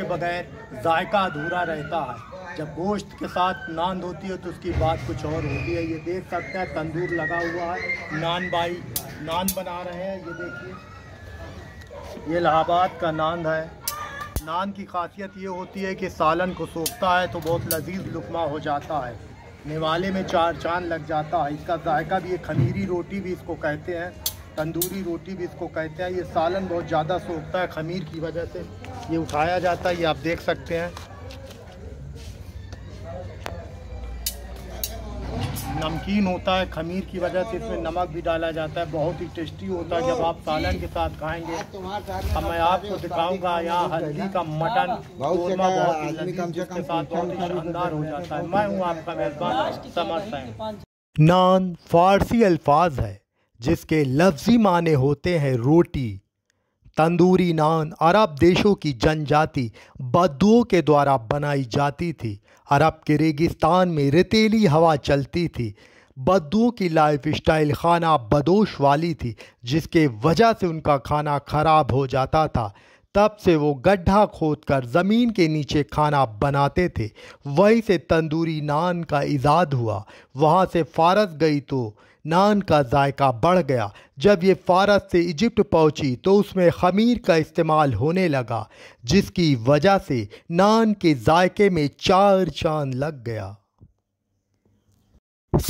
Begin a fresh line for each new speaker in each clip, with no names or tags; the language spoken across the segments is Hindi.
के बगैर जायका अधूरा रहता है जब गोश्त के साथ नान होती है तो उसकी बात कुछ और होती है ये देख सकते हैं तंदूर लगा हुआ है नान बाई नान बना रहे हैं ये देखिए ये इलाहाबाद का नान है नान की खासियत ये होती है कि सालन को सोखता है तो बहुत लजीज लुकमा हो जाता है निवाले में चार चांद लग जाता है इसका जायका भी ये खमीरी रोटी भी इसको कहते हैं तंदूरी रोटी भी इसको कहते हैं ये सालन बहुत ज़्यादा सोखता है खमीर की वजह से ये उठाया जाता है ये आप देख सकते हैं नमकीन होता है खमीर की वजह से इसमें नमक भी डाला जाता है बहुत ही टेस्टी होता है जब आप सालन के साथ खाएंगे अब मैं आपको दिखाऊंगा यहाँ हल्दी का मटन कोरमा बहुत जिसके साथ बहुत ही शानदार हो जाता है मैं हूँ आपका मेहरबान समर सैन नान फारसी अल्फाज है जिसके लफ्जी माने होते हैं रोटी तंदूरी नान अरब देशों की जनजाति बदुओं के द्वारा बनाई जाती थी अरब के रेगिस्तान में रेतीली हवा चलती थी बदुओं की लाइफ स्टाइल खाना बदोश वाली थी जिसके वजह से उनका खाना खराब हो जाता था तब से वो गड्ढा खोदकर ज़मीन के नीचे खाना बनाते थे वहीं से तंदूरी नान का इजाद हुआ वहाँ से फारस गई तो नान का जायका बढ़ गया जब ये फारस से इजिप्ट पहुंची तो उसमें खमीर का इस्तेमाल होने लगा जिसकी वजह से नान के जायके में चार चांद लग गया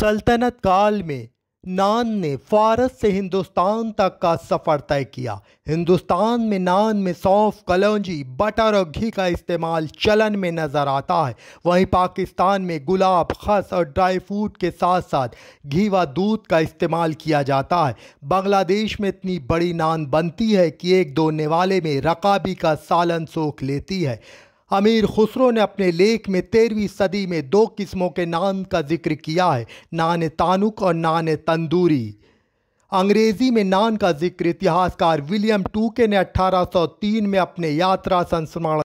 सल्तनत काल में नान ने फारस से हिंदुस्तान तक का सफ़र तय किया हिंदुस्तान में नान में सौंफ कलौजी बटर और घी का इस्तेमाल चलन में नज़र आता है वहीं पाकिस्तान में गुलाब खस और ड्राई फ्रूट के साथ साथ घी व दूध का इस्तेमाल किया जाता है बांग्लादेश में इतनी बड़ी नान बनती है कि एक दो नेवाले में रकाबी का सालन सोख लेती है अमीर खुसरो ने अपने लेख में तेरहवीं सदी में दो किस्मों के नान का जिक्र किया है नान तानुक और नान तंदूरी अंग्रेज़ी में नान का जिक्र इतिहासकार विलियम टूके ने 1803 में अपने यात्रा संस्मरण